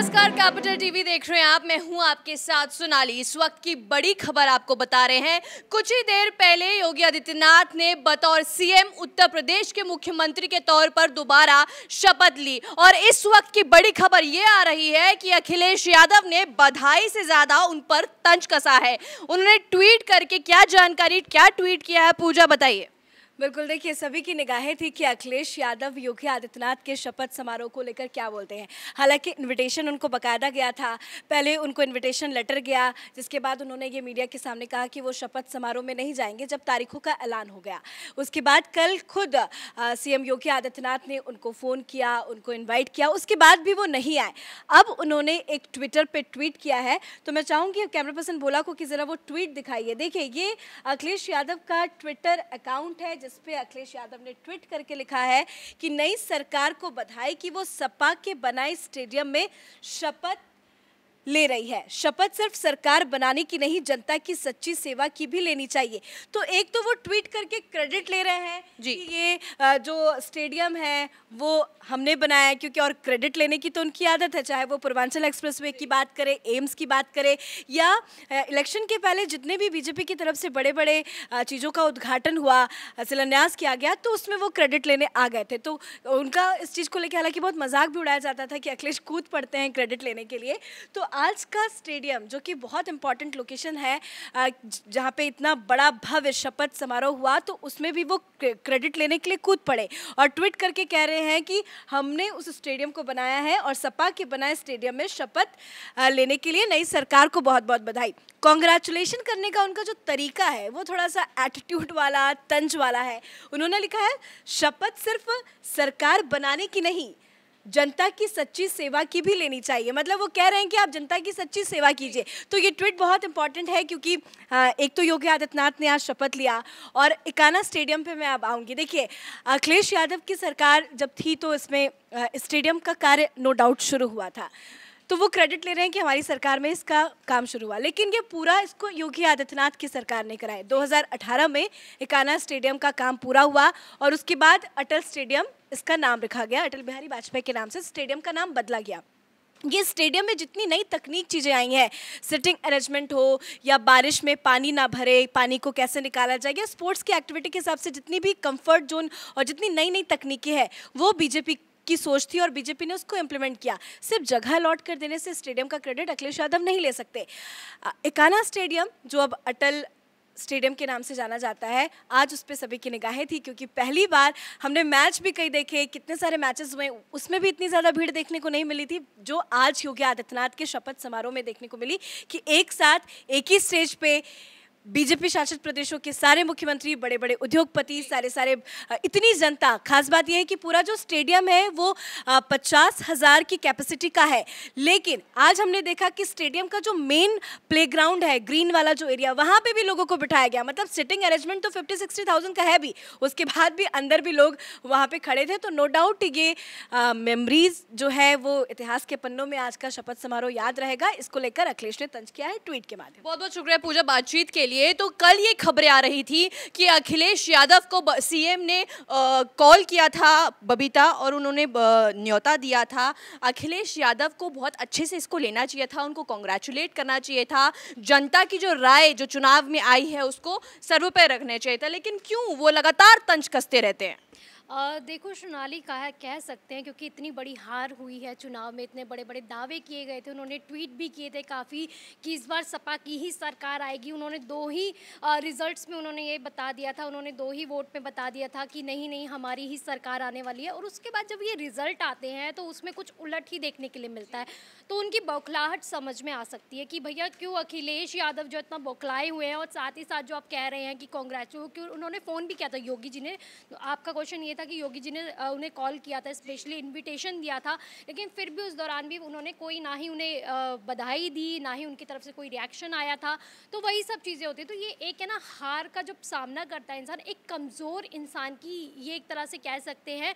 नमस्कार capital TV देख रहे हैं आप मैं हूं आपके साथ सोनाली इस वक्त की बड़ी खबर आपको बता रहे हैं कुछ ही देर पहले योगी आदित्यनाथ ने बतौर सीएम उत्तर प्रदेश के मुख्यमंत्री के तौर पर दोबारा शपथ ली और इस वक्त की बड़ी खबर ये आ रही है कि अखिलेश यादव ने बधाई से ज्यादा उन पर तंज कसा है उन्होंने ट्वीट करके क्या जानकारी क्या ट्वीट किया है पूजा बताइए बिल्कुल देखिए सभी की निगाहें थी कि अखिलेश यादव योगी आदित्यनाथ के शपथ समारोह को लेकर क्या बोलते हैं हालांकि इनविटेशन उनको बकायदा गया था पहले उनको इनविटेशन लेटर गया जिसके बाद उन्होंने ये मीडिया के सामने कहा कि वो शपथ समारोह में नहीं जाएंगे जब तारीखों का ऐलान हो गया उसके बाद कल खुद सीएम योगी आदित्यनाथ ने उनको फ़ोन किया उनको इन्वाइट किया उसके बाद भी वो नहीं आए अब उन्होंने एक ट्विटर पर ट्वीट किया है तो मैं चाहूँगी कैमरा पर्सन भोला को कि ज़रा वो ट्वीट दिखाइए देखिए ये अखिलेश यादव का ट्विटर अकाउंट है जिस पे अखिलेश यादव ने ट्वीट करके लिखा है कि नई सरकार को बधाई कि वो सपा के बनाए स्टेडियम में शपथ ले रही है शपथ सिर्फ सरकार बनाने की नहीं जनता की सच्ची सेवा की भी लेनी चाहिए तो एक तो वो ट्वीट करके क्रेडिट ले रहे हैं जी कि ये जो स्टेडियम है वो हमने बनाया क्योंकि और क्रेडिट लेने की तो उनकी आदत है चाहे वो पूर्वांचल एक्सप्रेस की बात करें एम्स की बात करें या इलेक्शन के पहले जितने भी बीजेपी की तरफ से बड़े बड़े चीज़ों का उद्घाटन हुआ शिलान्यास किया गया तो उसमें वो क्रेडिट लेने आ गए थे तो उनका इस चीज़ को लेकर हालांकि बहुत मजाक भी उड़ाया जाता था कि अखिलेश कूद पड़ते हैं क्रेडिट लेने के लिए तो आज का स्टेडियम जो कि बहुत इंपॉर्टेंट लोकेशन है जहाँ पे इतना बड़ा भव्य शपथ समारोह हुआ तो उसमें भी वो क्रेडिट लेने के लिए कूद पड़े और ट्वीट करके कह रहे हैं कि हमने उस स्टेडियम को बनाया है और सपा के बनाए स्टेडियम में शपथ लेने के लिए नई सरकार को बहुत बहुत बधाई कॉन्ग्रेचुलेशन करने का उनका जो तरीका है वो थोड़ा सा एटीट्यूड वाला तंज वाला है उन्होंने लिखा है शपथ सिर्फ सरकार बनाने की नहीं जनता की सच्ची सेवा की भी लेनी चाहिए मतलब वो कह रहे हैं कि आप जनता की सच्ची सेवा कीजिए तो ये ट्वीट बहुत इंपॉर्टेंट है क्योंकि एक तो योगी आदित्यनाथ ने आज शपथ लिया और इकाना स्टेडियम पे मैं अब आऊँगी देखिए अखिलेश यादव की सरकार जब थी तो इसमें स्टेडियम का कार्य नो डाउट शुरू हुआ था तो वो क्रेडिट ले रहे हैं कि हमारी सरकार में इसका काम शुरू हुआ लेकिन ये पूरा इसको योगी आदित्यनाथ की सरकार ने कराया 2018 में इकाना स्टेडियम का काम पूरा हुआ और उसके बाद अटल स्टेडियम इसका नाम रखा गया अटल बिहारी वाजपेयी के नाम से स्टेडियम का नाम बदला गया ये स्टेडियम में जितनी नई तकनीक चीज़ें आई हैं सिटिंग अरेंजमेंट हो या बारिश में पानी ना भरे पानी को कैसे निकाला जाए या स्पोर्ट्स की एक्टिविटी के हिसाब से जितनी भी कंफर्ट जोन और जितनी नई नई तकनीकें हैं वो बीजेपी की सोच थी और बीजेपी ने उसको इम्प्लीमेंट किया सिर्फ जगह अलॉट कर देने से स्टेडियम का क्रेडिट अखिलेश यादव नहीं ले सकते इकाना स्टेडियम जो अब अटल स्टेडियम के नाम से जाना जाता है आज उस पर सभी की निगाहें थी क्योंकि पहली बार हमने मैच भी कई देखे कितने सारे मैचेस हुए उसमें भी इतनी ज़्यादा भीड़ देखने को नहीं मिली थी जो आज योगी आदित्यनाथ के शपथ समारोह में देखने को मिली कि एक साथ एक ही स्टेज पे बीजेपी शासित प्रदेशों के सारे मुख्यमंत्री बड़े बड़े उद्योगपति सारे सारे इतनी जनता खास बात यह है कि पूरा जो स्टेडियम है वो पचास हज़ार की कैपेसिटी का है लेकिन आज हमने देखा कि स्टेडियम का जो मेन प्लेग्राउंड है ग्रीन वाला जो एरिया वहां पे भी लोगों को बिठाया गया मतलब सिटिंग अरेंजमेंट तो फिफ्टी सिक्सटी थाउजेंड का है भी उसके बाद भी अंदर भी लोग वहां पर खड़े थे तो नो डाउट ये मेमरीज जो है वो इतिहास के पन्नों में आज का शपथ समारोह याद रहेगा इसको लेकर अखिलेश ने तंज किया है ट्वीट के माध्यम बहुत बहुत शुक्रिया पूजा बातचीत के लिए तो कल ये खबरें आ रही थी कि अखिलेश यादव को सीएम ने कॉल किया था बबीता और उन्होंने न्योता दिया था अखिलेश यादव को बहुत अच्छे से इसको लेना चाहिए था उनको कॉन्ग्रेचुलेट करना चाहिए था जनता की जो राय जो चुनाव में आई है उसको सर्व पर रखना चाहिए था लेकिन क्यों वो लगातार तंज कसते रहते हैं देखो सोनाली कहा कह सकते हैं क्योंकि इतनी बड़ी हार हुई है चुनाव में इतने बड़े बड़े दावे किए गए थे उन्होंने ट्वीट भी किए थे काफ़ी कि इस बार सपा की ही सरकार आएगी उन्होंने दो ही रिजल्ट्स में उन्होंने ये बता दिया था उन्होंने दो ही वोट में बता दिया था कि नहीं नहीं हमारी ही सरकार आने वाली है और उसके बाद जब ये रिजल्ट आते हैं तो उसमें कुछ उलट ही देखने के लिए मिलता है तो उनकी बौखलाहट समझ में आ सकती है कि भैया क्यों अखिलेश यादव जो इतना बौखलाए हुए हैं और साथ ही साथ जो आप कह रहे हैं कि कांग्रेस क्यों उन्होंने फ़ोन भी किया था योगी जी ने तो आपका क्वेश्चन ये था कि योगी जी ने उन्हें कॉल किया था स्पेशली इनविटेशन दिया था लेकिन फिर भी उस दौरान भी उन्होंने कोई ना ही उन्हें बधाई दी ना ही उनकी तरफ से कोई रिएक्शन आया था तो वही सब चीज़ें होती तो ये एक है ना हार का जब सामना करता है इंसान एक कमज़ोर इंसान की ये एक तरह से कह सकते हैं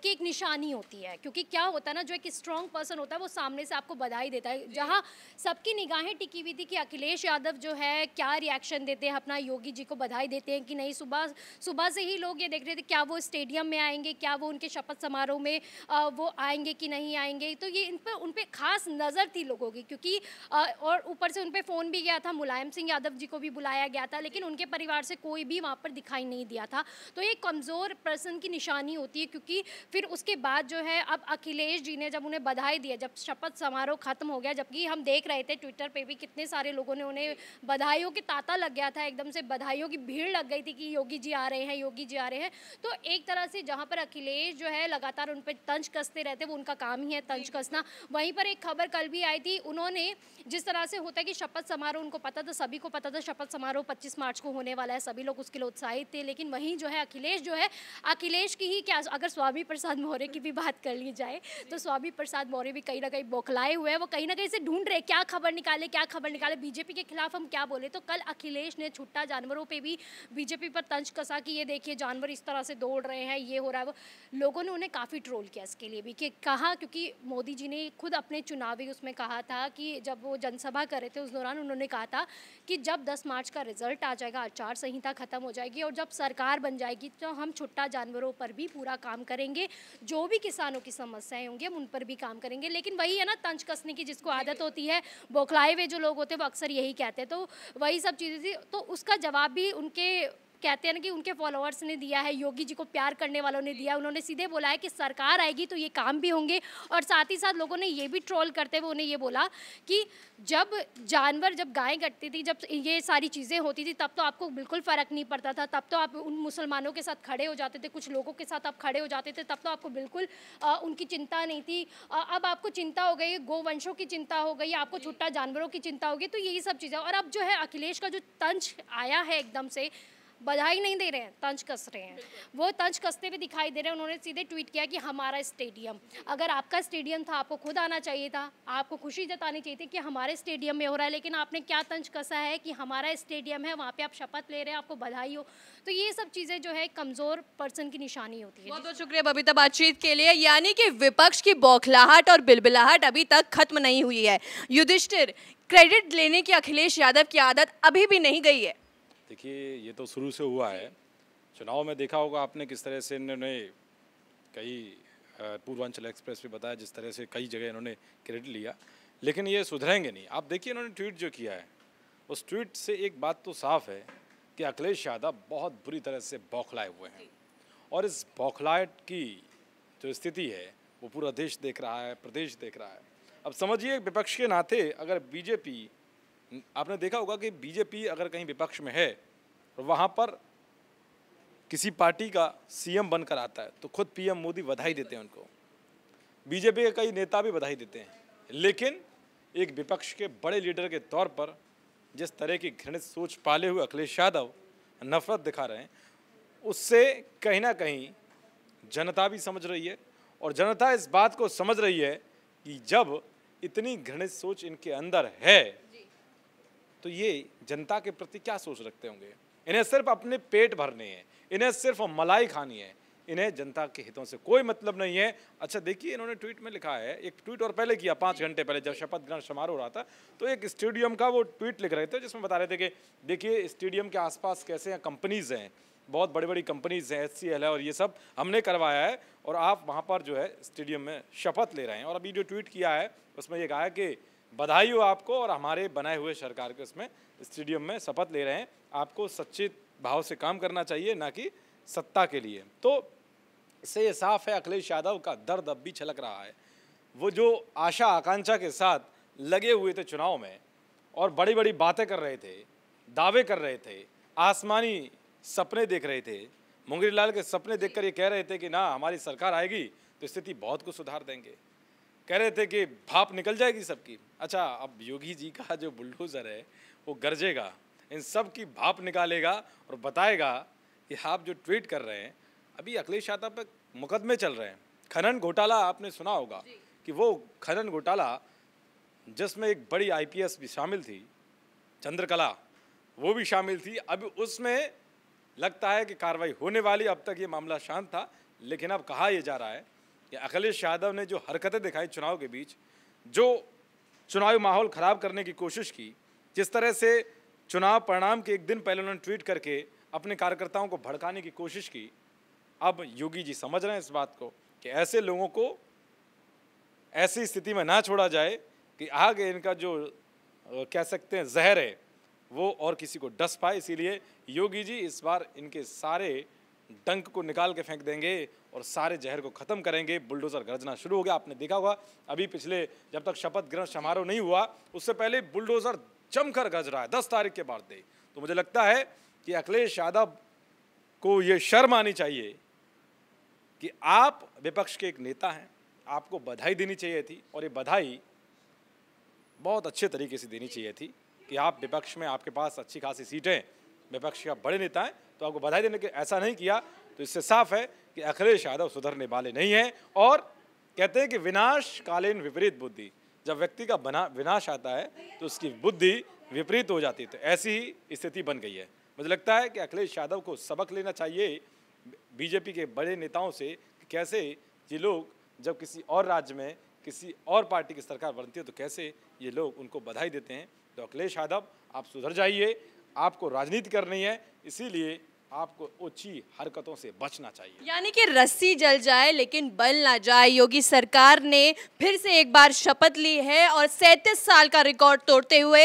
कि एक निशानी होती है क्योंकि क्या होता है ना जो एक स्ट्रॉन्ग पर्सन होता है वो सामने से आपको बधाई देता है जहाँ सबकी निगाहें टिकी हुई थी कि अखिलेश यादव जो है क्या रिएक्शन देते हैं अपना योगी जी को बधाई देते हैं कि नहीं सुबह सुबह से ही लोग ये देख रहे थे क्या वो स्टेडियम में आएंगे क्या वो उनके शपथ समारोह में आ, वो आएंगे कि नहीं आएंगे तो ये इन पर उन पर खास नज़र थी लोगों की क्योंकि आ, और ऊपर से उन पर फ़ोन भी गया था मुलायम सिंह यादव जी को भी बुलाया गया था लेकिन उनके परिवार से कोई भी वहाँ पर दिखाई नहीं दिया था तो ये कमज़ोर पर्सन की निशानी होती है क्योंकि फिर उसके बाद जो है अब अखिलेश जी ने जब उन्हें बधाई दिया जब शपथ समारोह ख़त्म हो गया जबकि हम देख रहे थे ट्विटर पर भी कितने सारे लोगों ने उन्हें बधाइयों के तांता लग गया था एकदम से बधाइयों की भीड़ लग गई थी कि योगी जी आ रहे हैं योगी जी आ रहे हैं तो एक तरह से जहाँ पर अखिलेश जो है लगातार उन पर तंज कसते रहते वो उनका काम ही है तंज कसना वहीं पर एक खबर कल भी आई थी उन्होंने जिस तरह से होता है कि शपथ समारोह उनको पता था सभी को पता था शपथ समारोह पच्चीस मार्च को होने वाला है सभी लोग उसके लिए उत्साहित थे लेकिन वहीं जो है अखिलेश जो है अखिलेश की ही क्या अगर स्वामी प्रसाद मौर्य की भी बात कर ली जाए तो स्वामी प्रसाद मौर्य भी कहीं ना कहीं बौखलाए हुए हैं वो कहीं ना कहीं से ढूंढ रहे क्या खबर निकाले क्या खबर निकाले बीजेपी के खिलाफ हम क्या बोले तो कल अखिलेश ने छुट्टा जानवरों पर भी बीजेपी पर तंज कसा कि ये देखिए जानवर इस तरह से दौड़ छोड़ रहे हैं ये हो रहा है वो लोगों ने उन्हें काफ़ी ट्रोल किया इसके लिए भी कि कहा क्योंकि मोदी जी ने खुद अपने चुनावी उसमें कहा था कि जब वो जनसभा कर रहे थे उस दौरान उन्होंने कहा था कि जब दस मार्च का रिजल्ट आ जाएगा आचार संहिता खत्म हो जाएगी और जब सरकार बन जाएगी तो हम छुट्टा जानवरों पर भी पूरा काम करेंगे जो भी किसानों की समस्याएं होंगी हम उन पर भी काम करेंगे लेकिन वही है ना तंज कसने की जिसको आदत होती है बौखलाए हुए जो लोग होते हैं वो अक्सर यही कहते हैं तो वही सब चीज़ें थी तो उसका जवाब भी उनके कहते हैं ना कि उनके फॉलोअर्स ने दिया है योगी जी को प्यार करने वालों ने दिया उन्होंने सीधे बोला है कि सरकार आएगी तो ये काम भी होंगे और साथ ही साथ लोगों ने ये भी ट्रोल करते हुए उन्हें ये बोला कि जब जानवर जब गायें कटती थी जब ये सारी चीज़ें होती थी तब तो आपको बिल्कुल फ़र्क नहीं पड़ता था तब तो आप उन मुसलमानों के साथ खड़े हो जाते थे कुछ लोगों के साथ आप खड़े हो जाते थे तब तो आपको बिल्कुल उनकी चिंता नहीं थी अब आपको चिंता हो गई गोवंशों की चिंता हो गई आपको छुट्टा जानवरों की चिंता हो गई तो यही सब चीज़ें और अब जो है अखिलेश का जो तंज आया है एकदम से बधाई नहीं दे रहे हैं तंज कस रहे हैं वो तंज कसते हुए दिखाई दे रहे हैं उन्होंने सीधे ट्वीट किया कि हमारा स्टेडियम अगर आपका स्टेडियम था आपको खुद आना चाहिए था आपको खुशी जतानी चाहिए थी कि हमारे स्टेडियम में हो रहा है लेकिन आपने क्या तंज कसा है कि हमारा स्टेडियम है वहाँ पर आप शपथ ले रहे हैं आपको बधाई हो तो ये सब चीज़ें जो है कमज़ोर पर्सन की निशानी होती है बहुत बहुत शुक्रिया बबीता बातचीत के लिए यानी कि विपक्ष की बौखलाहट और बिलबिलाहट अभी तक खत्म नहीं हुई है युधिष्ठिर क्रेडिट लेने की अखिलेश यादव की आदत अभी भी नहीं गई है देखिए ये तो शुरू से हुआ है चुनाव में देखा होगा आपने किस तरह से इन्होंने कई पूर्वांचल एक्सप्रेस भी बताया जिस तरह से कई जगह इन्होंने क्रेडिट लिया लेकिन ये सुधरेंगे नहीं आप देखिए इन्होंने ट्वीट जो किया है उस ट्वीट से एक बात तो साफ है कि अखिलेश यादव बहुत बुरी तरह से बौखलाए हुए हैं और इस बौखलाहट की जो स्थिति है वो पूरा देश देख रहा है प्रदेश देख रहा है अब समझिए विपक्ष के नाते अगर बीजेपी आपने देखा होगा कि बीजेपी अगर कहीं विपक्ष में है वहाँ पर किसी पार्टी का सीएम बनकर आता है तो खुद पीएम मोदी बधाई देते हैं उनको बीजेपी के कई नेता भी बधाई देते हैं लेकिन एक विपक्ष के बड़े लीडर के तौर पर जिस तरह की घृणित सोच पाले हुए अखिलेश यादव नफरत दिखा रहे हैं उससे कहीं ना कहीं जनता भी समझ रही है और जनता इस बात को समझ रही है कि जब इतनी घृणित सोच इनके अंदर है तो ये जनता के प्रति क्या सोच रखते होंगे इन्हें सिर्फ अपने पेट भरने हैं इन्हें सिर्फ मलाई खानी है इन्हें जनता के हितों से कोई मतलब नहीं है अच्छा देखिए इन्होंने ट्वीट में लिखा है एक ट्वीट और पहले किया पाँच घंटे पहले जब शपथ ग्रहण समारोह हो रहा था तो एक स्टेडियम का वो ट्वीट लिख रहे थे जिसमें बता रहे थे कि देखिए स्टेडियम के आसपास कैसे हैं कंपनीज़ हैं बहुत बड़ी बड़ी कंपनीज हैं एल है और ये सब हमने करवाया है और आप वहाँ पर जो है स्टेडियम में शपथ ले रहे हैं और अभी जो ट्वीट किया है उसमें ये कहा है कि बधाई हो आपको और हमारे बनाए हुए सरकार के उसमें स्टेडियम में शपथ ले रहे हैं आपको सच्चे भाव से काम करना चाहिए ना कि सत्ता के लिए तो इससे ये साफ है अखिलेश यादव का दर्द अब भी छलक रहा है वो जो आशा आकांक्षा के साथ लगे हुए थे चुनाव में और बड़ी बड़ी बातें कर रहे थे दावे कर रहे थे आसमानी सपने देख रहे थे मुंगरीलाल के सपने देखकर ये कह रहे थे कि ना हमारी सरकार आएगी तो स्थिति बहुत कुछ सुधार देंगे कह रहे थे कि भाप निकल जाएगी सबकी अच्छा अब योगी जी का जो बुलडोज़र है वो गरजेगा इन सब की भाप निकालेगा और बताएगा कि आप जो ट्वीट कर रहे हैं अभी अखिलेश यादव पर मुकदमे चल रहे हैं खनन घोटाला आपने सुना होगा कि वो खनन घोटाला जिसमें एक बड़ी आईपीएस भी शामिल थी चंद्रकला वो भी शामिल थी अब उसमें लगता है कि कार्रवाई होने वाली अब तक ये मामला शांत था लेकिन अब कहा यह जा रहा है कि अखिलेश यादव ने जो हरकतें दिखाई चुनाव के बीच जो चुनावी माहौल ख़राब करने की कोशिश की जिस तरह से चुनाव परिणाम के एक दिन पहले उन्होंने ट्वीट करके अपने कार्यकर्ताओं को भड़काने की कोशिश की अब योगी जी समझ रहे हैं इस बात को कि ऐसे लोगों को ऐसी स्थिति में ना छोड़ा जाए कि आगे इनका जो कह सकते हैं जहर है वो और किसी को डस पाए इसीलिए योगी जी इस बार इनके सारे डंक को निकाल के फेंक देंगे और सारे जहर को ख़त्म करेंगे बुलडोज़र गरजना शुरू हो गया आपने देखा होगा अभी पिछले जब तक शपथ ग्रहण समारोह नहीं हुआ उससे पहले बुलडोज़र जमकर गज रहा है दस तारीख के बाद दे तो मुझे लगता है कि अखिलेश यादव को ये शर्म आनी चाहिए कि आप विपक्ष के एक नेता हैं आपको बधाई देनी चाहिए थी और ये बधाई बहुत अच्छे तरीके से देनी चाहिए थी कि आप विपक्ष में आपके पास अच्छी खासी सीटें विपक्ष का बड़े नेता हैं तो आपको बधाई देने के ऐसा नहीं किया तो इससे साफ है कि अखिलेश यादव सुधरने वाले नहीं हैं और कहते हैं कि विनाशकालीन विपरीत बुद्धि जब व्यक्ति का बना विनाश आता है तो उसकी बुद्धि विपरीत हो जाती है तो ऐसी ही स्थिति बन गई है मुझे लगता है कि अखिलेश यादव को सबक लेना चाहिए बीजेपी के बड़े नेताओं से कि कैसे ये लोग जब किसी और राज्य में किसी और पार्टी की सरकार बनती है तो कैसे ये लोग उनको बधाई देते हैं तो अखिलेश यादव आप सुधर जाइए आपको राजनीति करनी है इसीलिए आपको ऊंची हरकतों से बचना चाहिए यानी कि रस्सी जल जाए लेकिन बल ना जाए योगी सरकार ने फिर से एक बार शपथ ली है और 37 साल का रिकॉर्ड तोड़ते हुए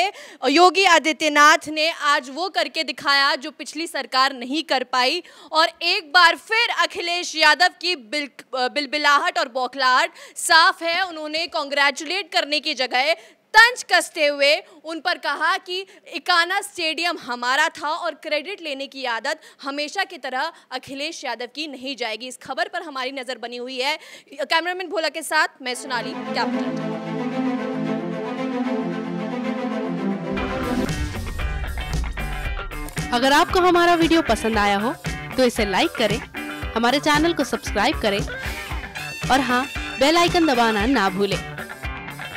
योगी आदित्यनाथ ने आज वो करके दिखाया जो पिछली सरकार नहीं कर पाई और एक बार फिर अखिलेश यादव की बिल बिलबिलाहट और बौखलाहट साफ है उन्होंने कॉन्ग्रेचुलेट करने की जगह तंज कसते हुए उन पर कहा कि इकाना स्टेडियम हमारा था और क्रेडिट लेने की आदत हमेशा की तरह अखिलेश यादव की नहीं जाएगी इस खबर पर हमारी नज़र बनी हुई है कैमरामैन भोला के साथ मैं सोनाली क्या अगर आपको हमारा वीडियो पसंद आया हो तो इसे लाइक करें हमारे चैनल को सब्सक्राइब करें और हाँ बेल आइकन दबाना ना भूलें